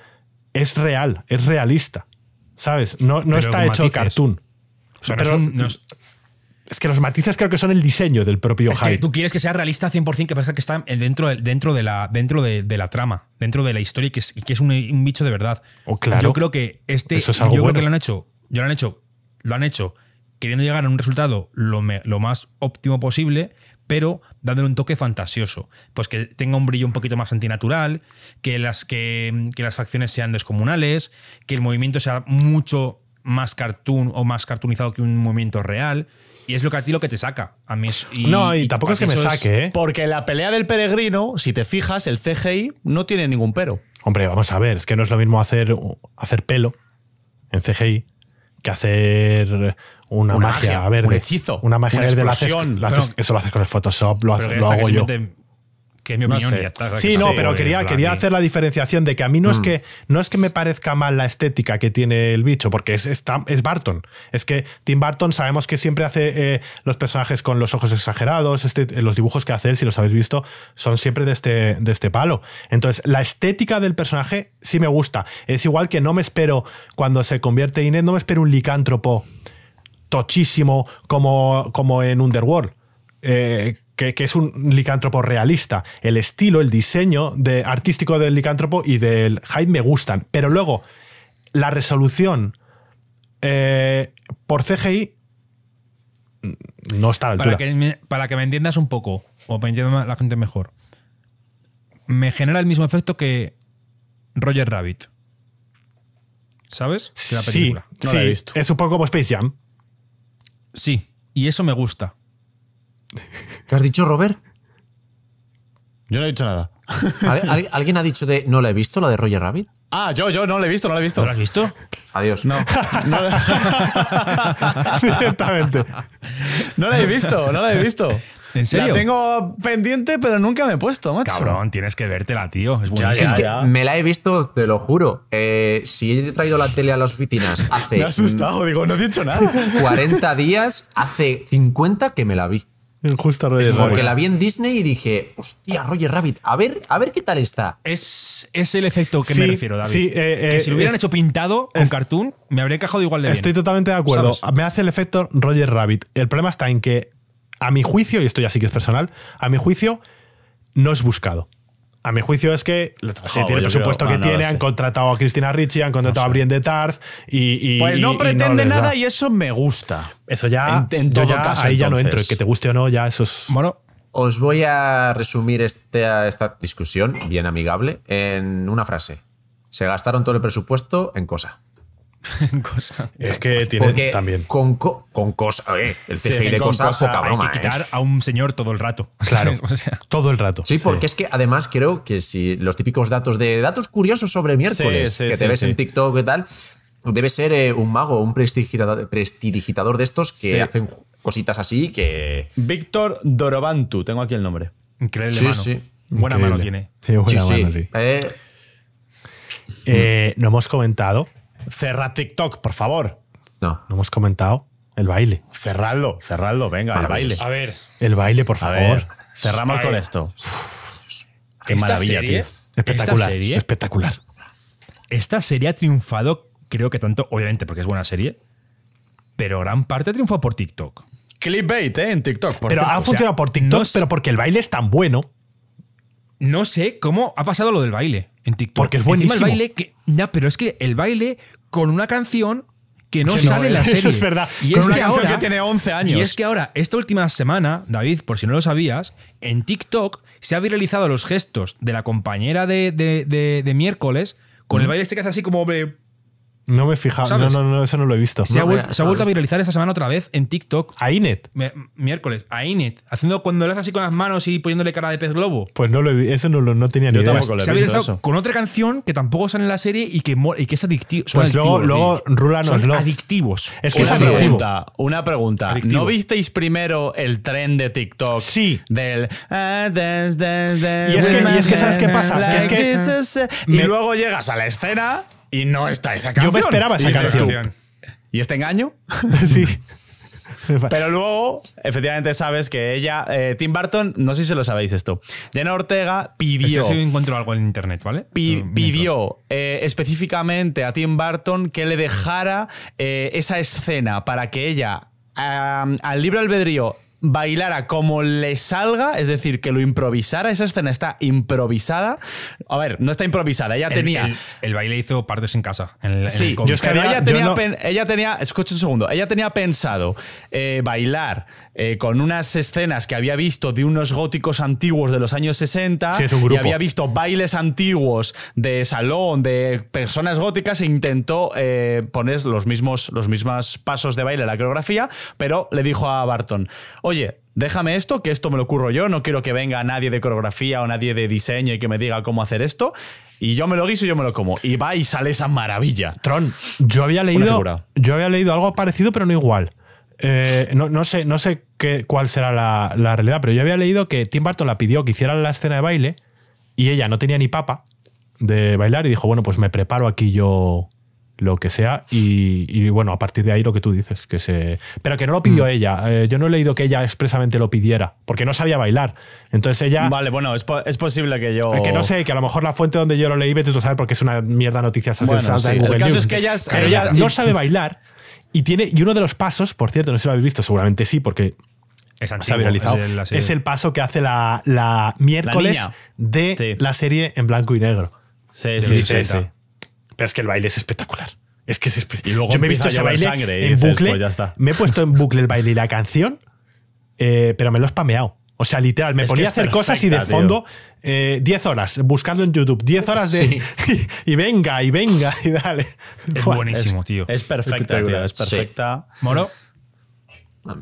es real, es realista, ¿sabes? No, no está hecho el cartoon. es... que los matices creo que son el diseño del propio es tú quieres que sea realista 100%, que parezca que está dentro, dentro, de, la, dentro de, la trama, dentro de la historia y que es, que es un, bicho de verdad. Oh, yo creo que este, yo creo que lo han hecho yo lo han hecho, lo han hecho queriendo llegar a un resultado lo, más óptimo posible, pero dándole un toque fantasioso. Pues que tenga un brillo un poquito más antinatural, que las, que, las facciones sean descomunales, que el movimiento sea mucho más cartoon o más cartoonizado que un movimiento real. Y es lo que a ti lo que te saca. A mí no, y, tampoco es que me saque. ¿eh? Porque la pelea del peregrino, si te fijas, el CGI no tiene ningún pero. Hombre, vamos a ver, es que no es lo mismo hacer, hacer pelo en CGI que hacer una, magia, A ver, un hechizo. Una magia de Eso lo haces con el Photoshop, lo, lo hago yo sí, no, pero quería, quería hacer la diferenciación de que a mí no, es mm. que, no es que me parezca mal la estética que tiene el bicho, porque es, es, es Barton. Es que Tim Barton sabemos que siempre hace eh, los personajes con los ojos exagerados, este, eh, los dibujos que hace él, si los habéis visto, son siempre de este, de este palo. Entonces, la estética del personaje sí me gusta. Es igual que no me espero, cuando se convierte en no me espero un licántropo tochísimo como, como en Underworld. Eh, que, es un licántropo realista. El estilo, el diseño de, artístico del licántropo y del Hyde me gustan. Pero luego, la resolución eh, por CGI no está a la Para que, me, entiendas un poco, o para entienda la gente mejor, me genera el mismo efecto que Roger Rabbit. ¿Sabes? película. Sí, no visto. es un poco como Space Jam. Sí, y eso me gusta. ¿Qué has dicho, Robert? Yo no he dicho nada. ¿Al, alguien ha dicho de no la he visto, la de Roger Rabbit? Ah, yo, yo, no la he visto, no la he visto. ¿No la has visto? Adiós. No. no No la he visto, no la he visto. ¿En serio? La tengo pendiente, pero nunca me he puesto, macho. Cabrón, tienes que vértela, tío. Es me la he visto, te lo juro. Eh, si he traído la tele a las oficinas hace. me ha asustado, mm, digo, no he dicho nada. 40 días, hace 50 que me la vi. Justo Roger Rabbit. Porque la vi en Disney y dije, hostia, Roger Rabbit, a ver, a ver qué tal está. Es, es el efecto que me refiero, David. Eh, que eh, si lo hubieran hecho pintado con cartoon, me habría encajado igual de Estoy totalmente de acuerdo. Me hace el efecto Roger Rabbit. El problema está en que, a mi juicio, y esto ya sí que es personal, a mi juicio, no es buscado a mi juicio es que tiene el presupuesto que tiene, han contratado a Cristina Ricci, han contratado a Brienne de Tarth y, Pues no pretende nada y eso me gusta. Eso ya, en, ya ahí ya no entro, que te guste o no, ya eso es... Bueno, os voy a resumir este, esta discusión bien amigable en una frase. Se gastaron todo el presupuesto en cosa. Es que pues tiene también. Con, con cosa. el CGI de Hay que ¿eh? quitar a un señor todo el rato. Claro. todo el rato. Sí, porque es que además creo que si los típicos datos de datos curiosos sobre miércoles que te ves en TikTok y tal, debe ser eh, un mago, un prestidigitador, de estos que hacen cositas así que. Víctor Dorobantu, tengo aquí el nombre. Increíble Buena mano tiene. Sí, buena mano, sí. Eh, mm. no hemos comentado Cerra TikTok, por favor. No. No hemos comentado el baile. Cerradlo, cerradlo, venga, el baile. A ver. El baile, por favor. cerramos con esto. Qué maravilla, tío. Espectacular, esta espectacular. Esta serie ha triunfado, creo que tanto, obviamente, porque es buena serie, pero gran parte ha triunfado por TikTok. Clipbait, ¿eh? En TikTok. pero ha funcionado por TikTok, pero porque el baile es tan bueno. No sé cómo ha pasado lo del baile. TikTok. Porque es buenísimo. el baile que, ya, pero es que el baile con una canción que no sale en la serie. Eso es verdad. Y es que ahora que tiene 11 años. Y es que ahora esta última semana, David, por si no lo sabías, en TikTok se ha viralizado los gestos de la compañera de, miércoles con el baile este que hace así como no me he fijado. No, no, no, eso no lo he visto. Se, ha, vuelto a viralizar esta semana otra vez en TikTok. A Inet. miércoles, a Inet. Haciendo cuando lo haces así con las manos y poniéndole cara de pez globo. Pues no lo he, eso no, lo, tenía ni Yo idea. con otra canción que tampoco sale en la serie y que, que es pues adictivo. adictivos, luego, Rula adictivos. Es que una pregunta. Una pregunta. ¿No visteis primero el tren de TikTok? Sí. Del. Ah, y es que, ¿sabes qué pasa? Y luego llegas a la escena y no está esa canción. Yo me esperaba esa canción. ¿Y este engaño? sí. Pero luego, efectivamente, sabes que ella, eh, Tim Burton, no sé si lo sabéis esto. Jenna Ortega pidió. Esto sí encuentro algo en internet, ¿vale? pidió eh, específicamente a Tim Burton que le dejara eh, esa escena para que ella, al libre albedrío, bailara como le salga, es decir, que lo improvisara. Esa escena está improvisada. A ver, no está improvisada, ella tenía. El, baile hizo partes en casa. En, sí, yo es que ella, tenía, ella tenía. Escucha un segundo. Ella tenía pensado eh, bailar eh, con unas escenas que había visto de unos góticos antiguos de los años 60 sí, y había visto bailes antiguos de salón, de personas góticas e intentó eh, poner los mismos, los pasos de baile en la coreografía, pero le dijo a Barton, oye, déjame esto, que esto me lo ocurro yo, no quiero que venga nadie de coreografía o nadie de diseño y que me diga cómo hacer esto. Y yo me lo guiso y yo me lo como. Y va y sale esa maravilla. Tron, yo había leído, yo había leído algo parecido, pero no igual. Eh, no, no, sé, no sé cuál será la, realidad, pero yo había leído que Tim Burton la pidió que hiciera la escena de baile y ella no tenía ni papa de bailar y dijo, bueno, pues me preparo aquí yo lo que sea y, bueno, a partir de ahí lo que tú dices, que se... Pero que no lo pidió mm. ella, eh, yo no he leído que ella expresamente lo pidiera, porque no sabía bailar. Entonces ella... Vale, bueno, es, es posible que yo... Que no sé, que a lo mejor la fuente donde yo lo leí, vete tú sabes, porque es una mierda noticia. Bueno, El caso es que ella, no sabe bailar. Y, tiene, y uno de los pasos, por cierto, no sé si lo habéis visto, seguramente sí, porque es se ha viralizado. Es el, paso que hace la, miércoles de la serie en blanco y negro. Sí, sí, sí, Pero es que el baile es espectacular. Es que es espectacular. Yo me he visto ese baile en bucle. Pues ya Me he puesto en bucle el baile y la canción, eh, pero me lo he spameado. O sea, literal, me ponía a hacer cosas y de fondo 10 eh, horas buscando en YouTube, 10 horas de. Y, venga, y venga, y dale. Es buenísimo, tío. Es perfecta, tío. Es perfecta. Moro.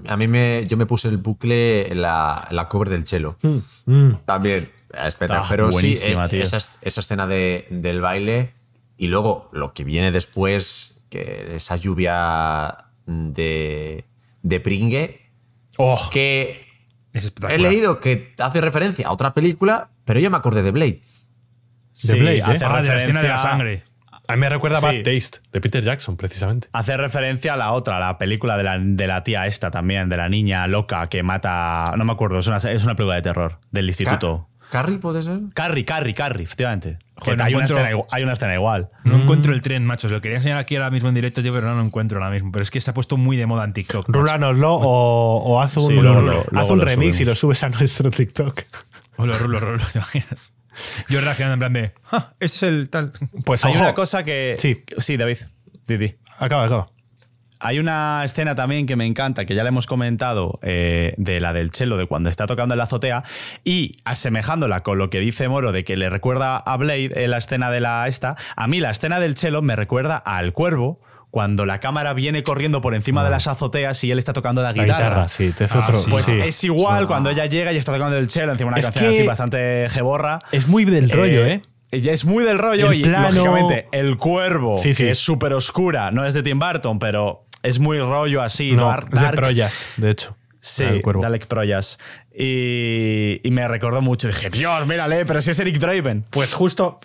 A mí me, yo me puse el bucle la, cover del chelo. Mm, mm. También, espera, pero sí, eh, esa, escena del baile y luego lo que viene después, que esa lluvia de, de pringue, oh, que he leído que hace referencia a otra película, pero yo me acordé de Blade. De Blade, hace la escena de la sangre. A mí me recuerda Bad Taste de Peter Jackson, precisamente. Hace referencia a la otra, la película de la, tía esta también, de la niña loca que mata. No me acuerdo, es una, película de terror del instituto. ¿Carrie puede ser? Carrie, Carrie, Carrie, efectivamente. hay, una escena, igual. No encuentro el tren, machos. Lo quería enseñar aquí ahora mismo en directo, Yo pero no lo encuentro ahora mismo. Pero es que se ha puesto muy de moda en TikTok. Rúlanoslo o, haz un, remix y lo subes a nuestro TikTok. O lo rulo, ¿te imaginas? Yo reaccionando en plan de, ah, este es el tal. Pues hay una cosa que. Sí. Sí, David. Didi. Acaba, acaba. Hay una escena también que me encanta, que ya le hemos comentado, eh, de la del chelo, de cuando está tocando en la azotea, y asemejándola con lo que dice Moro de que le recuerda a Blade en la escena de la esta, a mí la escena del chelo me recuerda al cuervo cuando la cámara viene corriendo por encima de ah. las azoteas y él está tocando la guitarra. sí, es ah, otro. pues es igual cuando ella llega y está tocando el cello encima de una es canción así bastante geborra. Es muy del eh, rollo, ¿eh? Ella es muy del rollo y lógicamente el cuervo, que es súper oscura, no es de Tim Burton, pero es muy rollo así. Es de Proyas, de hecho. Sí, Dalek Proyas. Y, y me recordó mucho. Dije, Dios, mírale, pero si es Eric Draven. Pues justo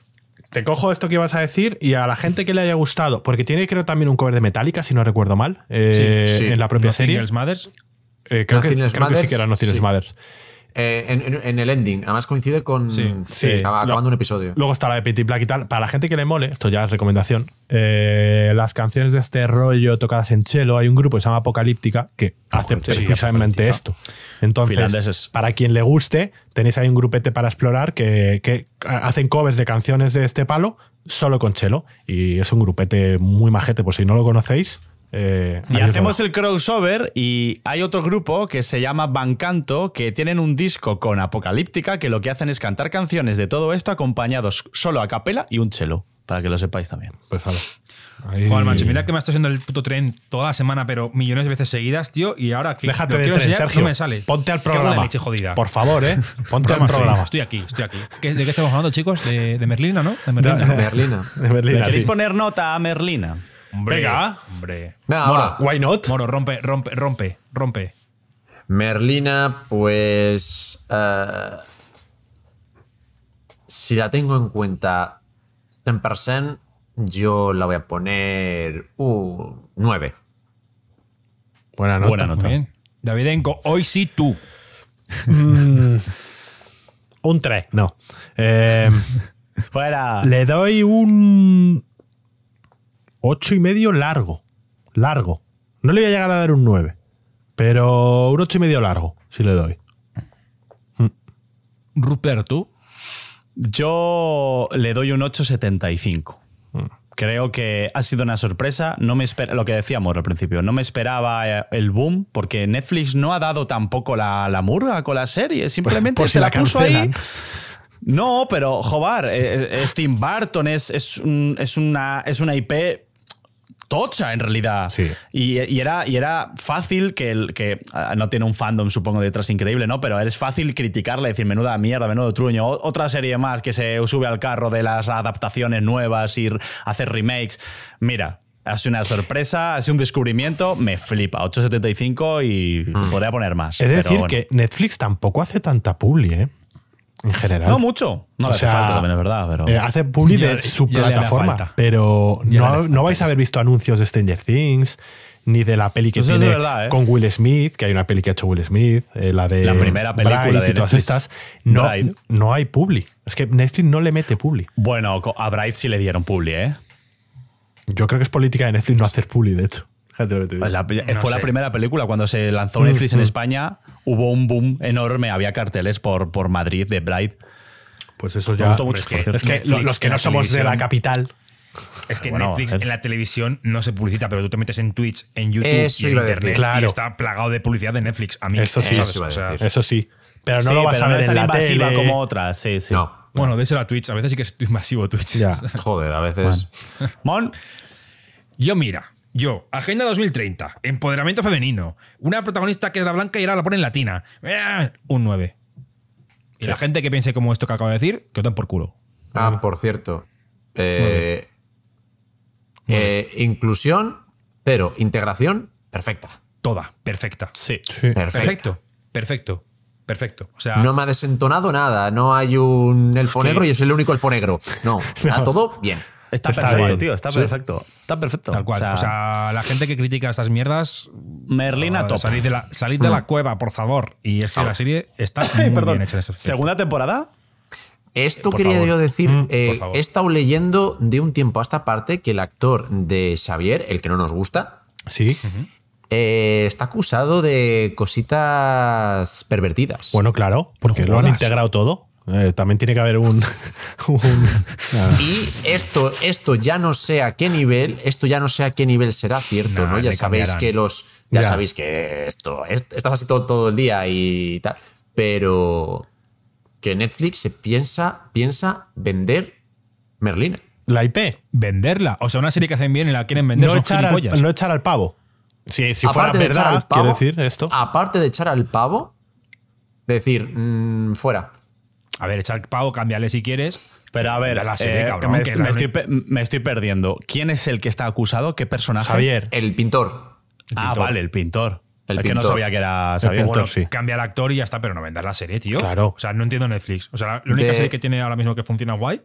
te cojo esto que ibas a decir y a la gente que le haya gustado, porque tiene creo también un cover de Metallica, si no recuerdo mal, eh, en la propia serie. Sí, Eh, creo, no creo que, sí que era No Tienes Mothers. Eh, en, el ending. Además coincide con acabando un episodio. Luego está la de Petit Black y tal. Para la gente que le mole, esto ya es recomendación, eh, las canciones de este rollo tocadas en chelo hay un grupo que se llama Apocalíptica que hace precisamente esto. Entonces, para quien le guste, tenéis ahí un grupete para explorar que, que hacen covers de canciones de este palo solo con chelo Y es un grupete muy majete, por si no lo conocéis eh, y hacemos el crossover y hay otro grupo que se llama Bancanto, que tienen un disco con Apocalíptica, que lo que hacen es cantar canciones de todo esto acompañados solo a capela y un chelo, para que lo sepáis también. Pues vale. mira que me está haciendo el puto tren toda la semana, pero millones de veces seguidas, tío, y ahora que Déjate de tren, Sergio, no me sale. Ponte al programa. Por favor, ¿eh? Ponte al programa. Estoy aquí, estoy aquí. ¿De qué estamos hablando, chicos? ¿De, Merlina, no? De Merlina. De, Merlina. queréis poner nota a Merlina? Venga. Hombre. why not? Moro, rompe, rompe, rompe, rompe. Merlina, pues. Eh, si la tengo en cuenta 100%, yo la voy a poner un 9. Buena nota. Buena nota. Davidenko, hoy sí tú. Mm, un 3, no. Eh, Fuera. Le doy un Ocho y medio largo. Largo. No le voy a llegar a dar un 9. Pero un ocho y medio largo, si le doy. Mm. ¿tú? Yo le doy un 8,75. Mm. Creo que ha sido una sorpresa. No me lo que decíamos al principio, no me esperaba eh, el boom porque Netflix no ha dado tampoco la, murga con la serie. Pues Simplemente se la, puso ahí. No, pero Jobar, eh, eh, Steam Barton es, es, es, una, es una IP tocha en realidad. Sí. Y, era, y era fácil que, el, que ah, no tiene un fandom, supongo, detrás increíble, ¿no? Pero es fácil criticarle, decir, menuda mierda, menudo truño, otra serie más que se sube al carro de las adaptaciones nuevas y hacer remakes. Mira, Hace una sorpresa, hace un descubrimiento, me flipa. 8.75 y mm. podría poner más. Es decir, que Netflix tampoco hace tanta publi, ¿eh? en general. No mucho. No hace falta, también verdad. Eh, hace de su plataforma, pero no, vais a haber visto anuncios de Stranger Things, ni de la peli que tiene ¿eh? con Will Smith, que hay una peli que ha hecho Will Smith, eh, la de la primera película de todas estas. No, no hay publi. Es que Netflix no le mete publi. Bueno, a Bright sí le dieron publi, ¿eh? Yo creo que es política de Netflix no hacer publi, de hecho fue la primera película. Cuando se lanzó Netflix en mm, mm. España, hubo un boom enorme. Había carteles por, por Madrid de Bright. Pues eso ya. Me mucho. Es que, los que no somos de la capital. Es que Netflix en la televisión no se publicita, pero tú te metes en Twitch, en YouTube y en Internet claro. y está plagado de publicidad de Netflix. A mí eso sí, eso, sí. Pero no lo vas a ver como otras, Bueno, déselo a Twitch. A veces sí que es masivo Twitch. Joder, a veces. yo mira, yo, Agenda 2030, empoderamiento femenino, una protagonista que la blanca y ahora la en latina. Eh, un 9. Y la gente que piense como esto que acabo de decir, que lo por culo. Ah, por cierto. Eh, eh, inclusión, pero Integración, perfecta. Toda, perfecta. Sí. Perfecto, perfecto. Perfecto. no me ha desentonado nada. No hay un elfo negro y es el único elfo negro. No, está todo bien. Está, perfecto, tío. Está perfecto. Está perfecto. Tal cual. O sea, la gente que critica estas mierdas. Merlina a Salid de, la, de la mm. cueva, por favor. Y es que la ah. serie está muy bien hecha. ¿Segunda temporada? Esto quería yo decir, mm. eh, he estado leyendo de un tiempo a esta parte que el actor de Xavier, el que no nos gusta, sí. Eh, está acusado de cositas pervertidas. Bueno, claro, porque lo han integrado todo. Eh, también tiene que haber un. y esto, esto ya no sé a qué nivel, esto ya no sé a qué nivel será cierto, ¿no? Ya sabéis que los. Ya, sabéis que esto, estás así todo, el día y tal. Pero que Netflix se piensa, piensa vender Merlina. La IP. Venderla. O sea, una serie que hacen bien y la quieren vender. No, echar al, pavo. Si, aparte fuera de verdad, echar al pavo, quiero decir esto. Aparte de echar al pavo, decir, mm, fuera. A ver, echa el pavo, cámbiale si quieres. Pero a ver, la me, estoy, perdiendo. ¿Quién es el que está acusado? ¿Qué personaje? Javier. El pintor. ah, vale, el pintor. El que no sabía que era Cambia el actor y ya está, pero no vendas la serie, tío. Claro. O sea, no entiendo Netflix. O sea, la única serie que tiene ahora mismo que funciona guay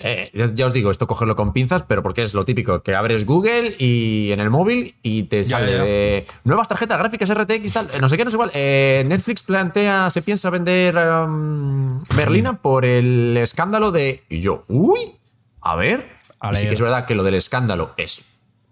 eh, ya os digo, esto cogerlo con pinzas, pero porque es lo típico, que abres Google y en el móvil y te sale nuevas tarjetas gráficas RTX, tal, eh, no sé qué, no sé cuál. Eh, Netflix plantea, se piensa vender Berlina por el escándalo de... Y yo, uy, a ver. sí que es verdad que lo del escándalo es,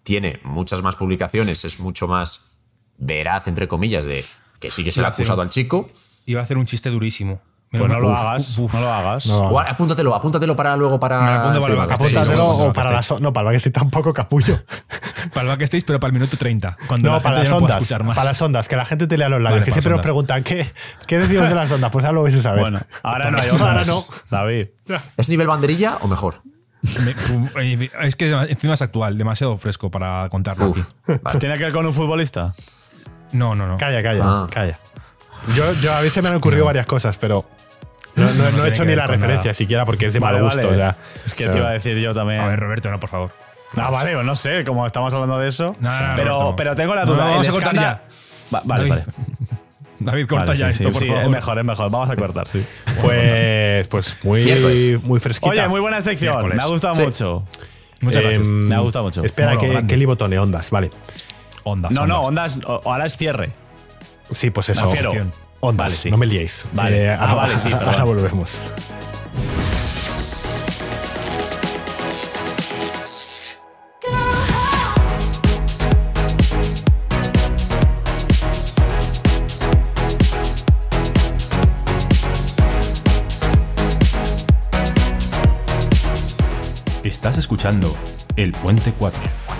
tiene muchas más publicaciones, es mucho más veraz, entre comillas, de que sí que se ha acusado al chico. Iba a hacer un chiste durísimo. Pues no, lo hagas, no lo hagas, apúntatelo, apúntatelo para luego para. para el Apúntatelo para las. No, para el backstage tampoco, capullo. para el backstage, pero para el minuto 30. Cuando no, para las ondas. Para las ondas, que la gente te lea los labios. que siempre nos preguntan, ¿qué, qué decimos de las ondas? Pues ahora lo vais a saber. Bueno, ahora no, ahora no. David. ¿Es nivel banderilla o mejor? es que encima es actual, demasiado fresco para contarlo. ¿Tiene que ver con un futbolista? No, no, no. Calla, calla, ah. calla. Yo, yo, a veces me han ocurrido varias cosas, pero no, he hecho ni la referencia siquiera porque es de mal gusto. Es que te iba a decir yo también. A ver, Roberto, no, por favor. Ah, vale, no sé, como estamos hablando de eso. pero, pero tengo la duda. vamos a cortar ya. vale, David. vale. David, corta ya esto, por favor. Es mejor, es mejor. Vamos a cortar, sí. Pues, pues muy, muy fresquita. Oye, muy buena sección. Me ha gustado mucho. Muchas eh, gracias. Me ha gustado mucho. Espera, que, Kelly botone, ondas, vale. Ondas. No, no, ondas, ahora es cierre. Sí, pues eso. Me vale, sí. no me liéis. Vale, eh, ah, vale, sí, ahora volvemos. Estás escuchando El Puente 4.